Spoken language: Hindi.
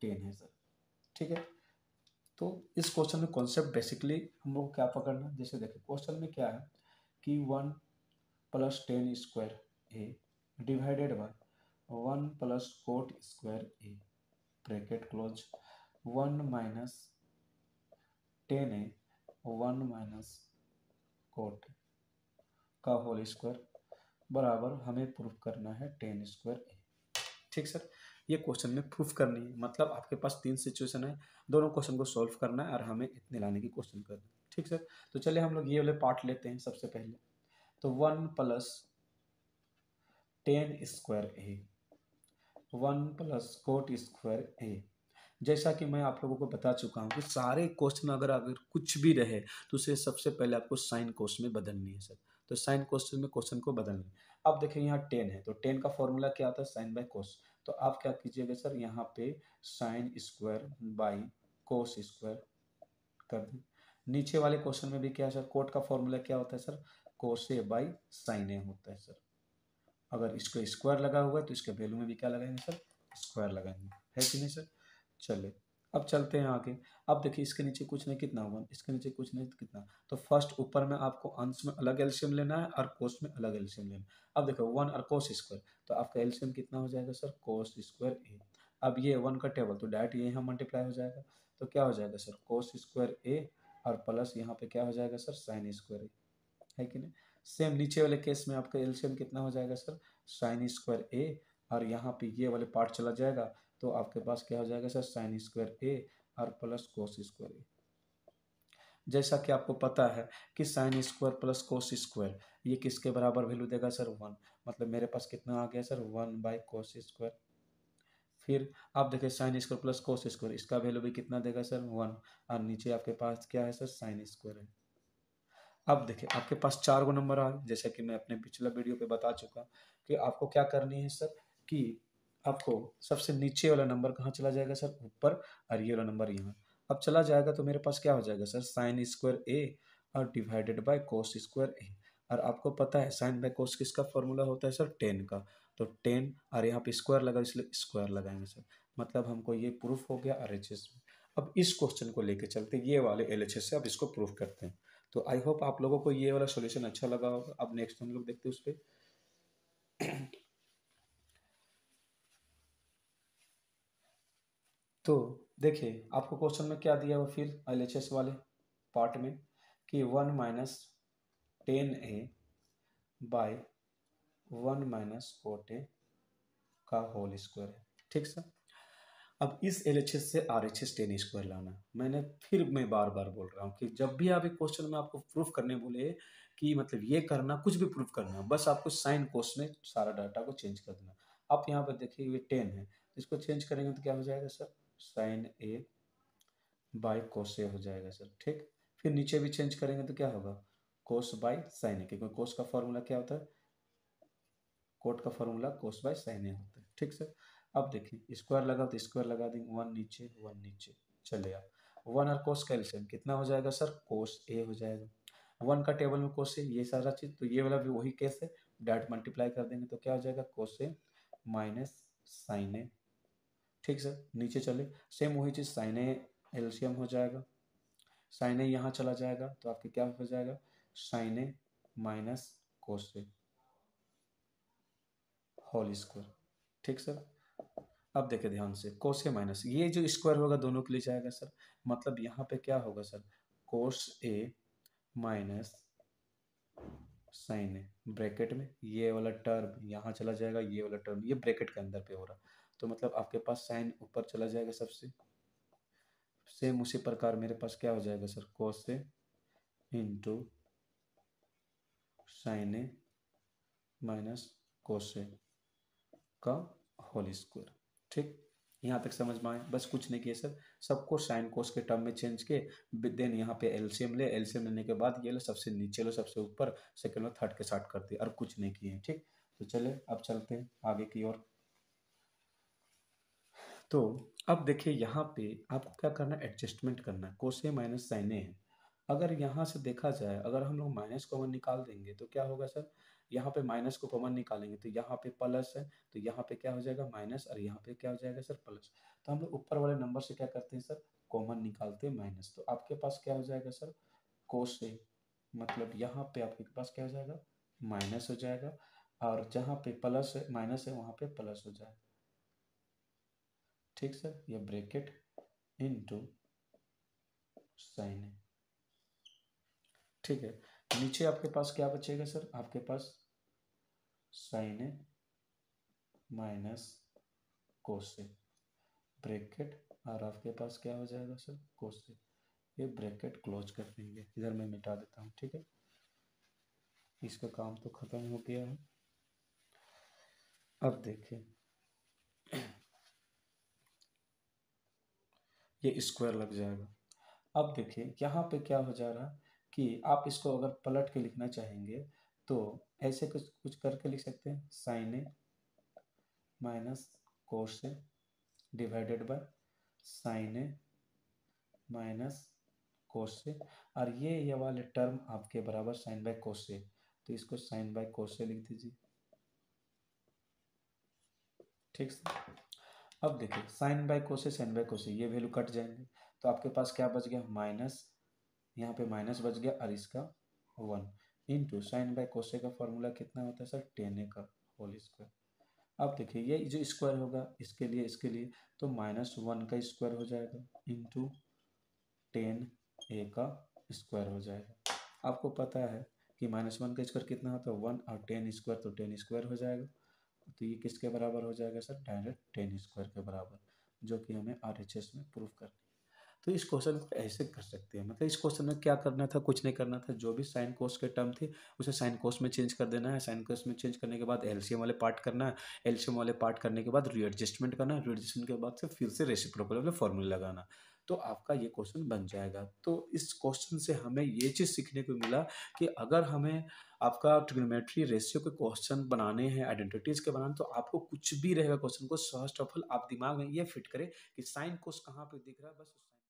टेन है सर ठीक है तो इस क्वेश्चन में कॉन्सेप्ट बेसिकली हम लोग क्या पकड़ना जैसे देखिए क्वेश्चन में क्या है कि one plus tan square A divided by one plus cot square A bracket close one minus tan A one minus cot का होल स्क्वायर बराबर हमें प्रूफ करना है टेन स्क्वायर ए ठीक सर ये क्वेश्चन में प्रूफ करनी है मतलब आपके पास तीन सिचुएशन है दोनों क्वेश्चन को सॉल्व करना है और हमें इतने लाने की क्वेश्चन करना है ठीक सर तो चलिए हम लोग ये वाले पार्ट लेते हैं सबसे पहले तो one plus tan square A one plus cot square A जैसा कि मैं आप लोगों को बता चुका हूँ कि सारे क्वेश्चन अगर अगर कुछ भी रहे तो उसे सबसे पहले आपको साइन कोस में बदलनी है सर तो साइन क्वेश्चन में क्वेश्चन को बदल लें अब देखिए यहाँ टेन है तो टेन का फॉर्मूला क्या होता है साइन बाई कोस तो आप क्या कीजिएगा सर यहाँ पे sine square by cos square कर दें नीचे वाले क्वेश्चन में भी क्या है सर कोट का फॉर्मूला क्या होता है sir cos A by sine A होता है सर अगर इसको स्क्वायर लगा हुआ है तो इसके वैल्यू में भी क्या लगाएंगे सर स्क्वायर लगाएंगे है कि नहीं सर चले अब चलते हैं आगे अब देखिए इसके नीचे कुछ नहीं कितना वन इसके नीचे कुछ नहीं कितना तो फर्स्ट ऊपर में आपको अंश में अलग एल्शियम लेना है और कोस में अलग एल्शियम लेना है अब देखो वन और कोस स्क्वायर तो आपका एल्शियम कितना हो जाएगा सर कोस स्क्वायर ए अब ये वन का टेबल तो डायरेक्ट ये यहाँ मल्टीप्लाई हो जाएगा तो क्या हो जाएगा सर कोस स्क्वायर ए और प्लस यहाँ पे क्या हो जाएगा सर साइन स्क्वायर ए है कि नहीं सेम नीचे वाले केस में आपका एल्शियम कितना हो जाएगा सर साइन स्क्वायर ए और यहाँ पे ये वाले पार्ट चला जाएगा तो आपके पास क्या हो जाएगा सर साइन स्क्वायर ए और प्लस कोस स्क्वायर ए जैसा कि आपको पता है कि sine square plus cos square ये किसके बराबर वैल्यू देगा सर वन मतलब मेरे पास कितना आ गया sir one by cos square फिर आप देखिए sine square plus cos square इसका वैल्यू भी कितना देगा सर वन और नीचे आपके पास क्या है सर साइन स्क्वायर है अब देखिए आपके पास चार गो नंबर आ जैसा कि मैं अपने पिछला वीडियो पे बता चुका कि आपको क्या करनी है सर कि आपको सबसे नीचे वाला नंबर कहाँ चला जाएगा सर ऊपर और ये वाला नंबर यहाँ अब चला जाएगा तो मेरे पास क्या हो जाएगा सर साइन स्क्वायर ए और divided by cos square A और आपको पता है साइन बाय कोस किसका फॉर्मूला होता है सर टेन का तो टेन और यहाँ पे स्क्वायर लगा इसलिए स्क्वायर लगाएंगे सर मतलब हमको ये प्रूफ हो गया आर एच एस में अब इस क्वेश्चन को लेकर चलते ये वाले एल एच एस से अब इसको प्रूफ करते हैं तो आई होप आप लोगों को ये वाला सोल्यूशन अच्छा लगा होगा अब नेक्स्ट हम लोग देखते हैं उस पर तो देखिए आपको क्वेश्चन में क्या दिया हुआ फिर एल वाले पार्ट में कि one minus tan A by one minus cot A का होल स्क्वायर है ठीक सर अब इस एल एच एस से R H S tan square लाना मैंने फिर मैं बार बार बोल रहा हूँ कि जब भी आप एक क्वेश्चन में आपको प्रूफ करने बोले कि मतलब ये करना कुछ भी प्रूफ करना बस आपको साइन कोर्स में सारा डाटा को चेंज कर देना आप यहाँ पर देखिए ये टेन है इसको चेंज करेंगे तो क्या हो जाएगा sir sine A by cos A हो जाएगा सर ठीक फिर नीचे भी चेंज करेंगे तो क्या होगा कोस बाय साइन ए क्योंकि कोस का फॉर्मूला क्या होता है कोट का formula cos by sine A होता है ठीक सर अब देखिए स्क्वायर लगाओ तो स्क्वायर लगा देंगे वन नीचे वन नीचे चले आप वन और कोस कैल्शियम कितना हो जाएगा सर कोस ए हो जाएगा वन का टेबल में कोस ए ये सारा चीज़ तो ये वाला भी वही केस है डायरेक्ट मल्टीप्लाई कर देंगे तो क्या हो जाएगा कोस ए माइनस साइन ए ठीक सर नीचे चले सेम वही चीज़ साइन ए एल्शियम हो जाएगा साइन ए यहाँ चला जाएगा तो आपके क्या हो जाएगा sine A minus cos A whole square ठीक सर अब देखे ध्यान से कोस ए माइनस ये जो स्क्वायर होगा दोनों के लिए जाएगा सर मतलब यहाँ पे क्या होगा sir cos A minus sine A bracket में ये वाला टर्म यहाँ चला जाएगा ये वाला टर्म ये ब्रैकेट के अंदर पे हो रहा तो मतलब आपके पास साइन ऊपर चला जाएगा सबसे सेम उसी प्रकार मेरे पास क्या हो जाएगा सर कॉस से into sine A minus cos से का होल स्क्वायर ठीक यहाँ तक समझ में आए बस कुछ नहीं किया सर सबको साइन कोस के टर्म में चेंज के देन यहाँ पे एलसीएम ले एलसीएम लेने के बाद ये लो सबसे नीचे लो सबसे ऊपर सेकेंड में थर्ड के साथ करते और कुछ नहीं किए ठीक तो चले अब चलते हैं आगे की ओर तो अब देखिए यहाँ पे आपको क्या करना है एडजस्टमेंट करना है कोसे माइनस साइने है अगर यहाँ से देखा जाए अगर हम लोग माइनस कॉमन निकाल देंगे तो क्या होगा सर यहाँ पे माइनस को कॉमन निकालेंगे तो यहाँ पे प्लस है तो यहाँ पे क्या हो जाएगा माइनस और यहाँ पे क्या हो जाएगा सर प्लस तो हम लोग ऊपर वाले नंबर से क्या करते हैं सर कॉमन निकालते हैं माइनस तो आपके पास क्या हो जाएगा सर कोसे मतलब यहाँ पे आपके पास क्या हो जाएगा माइनस हो जाएगा और जहाँ पे प्लस है माइनस है वहाँ पे प्लस हो जाएगा ठीक सर ये ब्रैकेट टू साइन है ठीक है नीचे आपके पास क्या बचेगा सर आपके पास साइन है माइनस कोसे ब्रैकेट और आपके पास क्या हो जाएगा सर कोसे ये ब्रैकेट क्लोज कर देंगे इधर मैं मिटा देता हूँ ठीक है इसका काम तो ख़त्म हो गया है अब देखिए ये स्क्वायर लग जाएगा अब देखिए यहाँ पे क्या हो जा रहा कि आप इसको अगर पलट के लिखना चाहेंगे तो ऐसे कुछ कुछ करके लिख सकते हैं sine A minus cos A divided by sine A minus cos A और ये ये वाले टर्म आपके बराबर साइन बाय कोस ए तो इसको साइन बाय कोस ए लिख दीजिए ठीक है अब देखिए sine by cos A sine by cos A ये वैल्यू कट जाएंगे तो आपके पास क्या बच गया माइनस यहाँ पे माइनस बच गया और इसका वन इंटू साइन बाय कोसे का फॉर्मूला कितना होता है सर टेन ए का होल स्क्वायर अब देखिए ये जो स्क्वायर होगा इसके लिए इसके लिए तो माइनस वन का स्क्वायर हो जाएगा इंटू टेन ए का स्क्वायर हो जाएगा आपको पता है कि माइनस वन का स्क्वायर कितना होता है वन और टेन स्क्वायर तो टेन स्क्वायर हो जाएगा तो ये किसके बराबर हो जाएगा सर डायरेक्ट टेन स्क्वायर के बराबर जो कि हमें आर एच एस में प्रूफ करना तो इस क्वेश्चन को ऐसे कर सकते हैं मतलब इस क्वेश्चन में क्या करना था कुछ नहीं करना था जो भी साइन कोस के टर्म थे उसे साइन कोस में चेंज कर देना है साइन कोस में चेंज करने के बाद एलसीएम वाले पार्ट करना है एलसीएम वाले पार्ट करने के बाद रीएडजस्टमेंट करना है रीएडजस्टमेंट के बाद से फिर से रेसिप्रोकल वाले फॉर्मूला लगाना तो आपका ये क्वेश्चन बन जाएगा तो इस क्वेश्चन से हमें ये चीज़ सीखने को मिला कि अगर हमें आपका ट्रिग्नोमेट्री रेशियो के क्वेश्चन बनाने हैं आइडेंटिटीज़ के बनाने तो आपको कुछ भी रहेगा क्वेश्चन को फर्स्ट ऑफ ऑल आप दिमाग में ये फिट करें कि साइन कोस कहाँ पर दिख रहा है बस